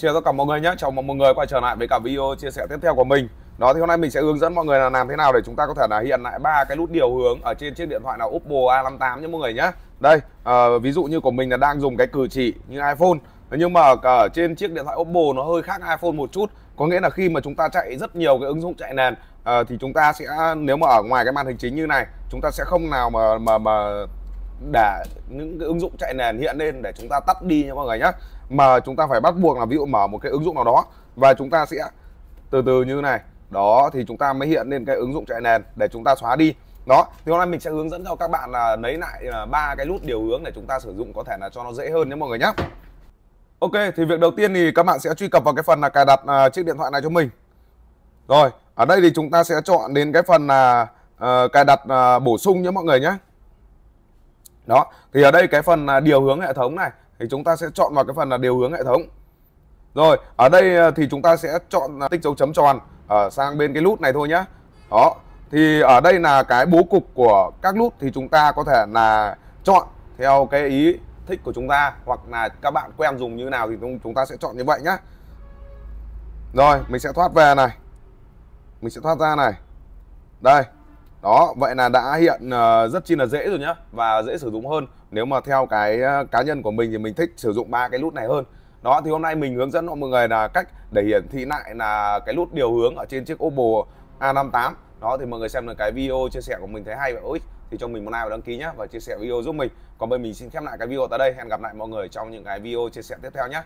Xin tất cả mọi người nhé, chào mừng mọi người quay trở lại với cả video chia sẻ tiếp theo của mình Đó thì hôm nay mình sẽ hướng dẫn mọi người là làm thế nào để chúng ta có thể là hiện lại ba cái nút điều hướng ở trên chiếc điện thoại là Oppo A58 nhé mọi người nhé Đây, à, ví dụ như của mình là đang dùng cái cử chỉ như iPhone Nhưng mà ở trên chiếc điện thoại Oppo nó hơi khác iPhone một chút Có nghĩa là khi mà chúng ta chạy rất nhiều cái ứng dụng chạy nền à, Thì chúng ta sẽ, nếu mà ở ngoài cái màn hình chính như này Chúng ta sẽ không nào mà mà mà để những cái ứng dụng chạy nền hiện lên để chúng ta tắt đi nha mọi người nhé mà chúng ta phải bắt buộc là ví dụ mở một cái ứng dụng nào đó và chúng ta sẽ từ từ như này đó thì chúng ta mới hiện lên cái ứng dụng chạy nền để chúng ta xóa đi đó thì hôm nay mình sẽ hướng dẫn cho các bạn là lấy lại à, ba cái nút điều hướng để chúng ta sử dụng có thể là cho nó dễ hơn nhé mọi người nhé ok thì việc đầu tiên thì các bạn sẽ truy cập vào cái phần là cài đặt uh, chiếc điện thoại này cho mình rồi ở đây thì chúng ta sẽ chọn đến cái phần là uh, cài đặt uh, bổ sung nhé mọi người nhé đó thì ở đây cái phần điều hướng hệ thống này thì chúng ta sẽ chọn vào cái phần là điều hướng hệ thống rồi ở đây ờ, thì chúng ta sẽ chọn tích dấu chấm tròn ở ờ, sang bên cái nút này thôi nhá đó thì ở đây là cái bố cục của các nút thì chúng ta có thể là chọn theo cái ý thích của chúng ta hoặc là các bạn quen dùng như nào thì chúng ta sẽ chọn như vậy nhá rồi mình sẽ thoát về này mình sẽ thoát ra này đây đó vậy là đã hiện ờ, rất chi là dễ rồi nhá và dễ sử dụng hơn nếu mà theo cái ờ, cá nhân của mình thì mình thích sử dụng ba cái nút này hơn đó thì hôm nay mình hướng dẫn mọi người là cách để hiển thị lại là cái nút điều hướng ở trên chiếc Oppo A58 đó thì mọi người xem được cái video chia sẻ của mình thấy hay và hữu ích thì cho mình một like và đăng ký nhé và chia sẻ video giúp mình còn bây mình xin khép lại cái video tại đây hẹn gặp lại mọi người trong những cái video chia sẻ tiếp theo nhé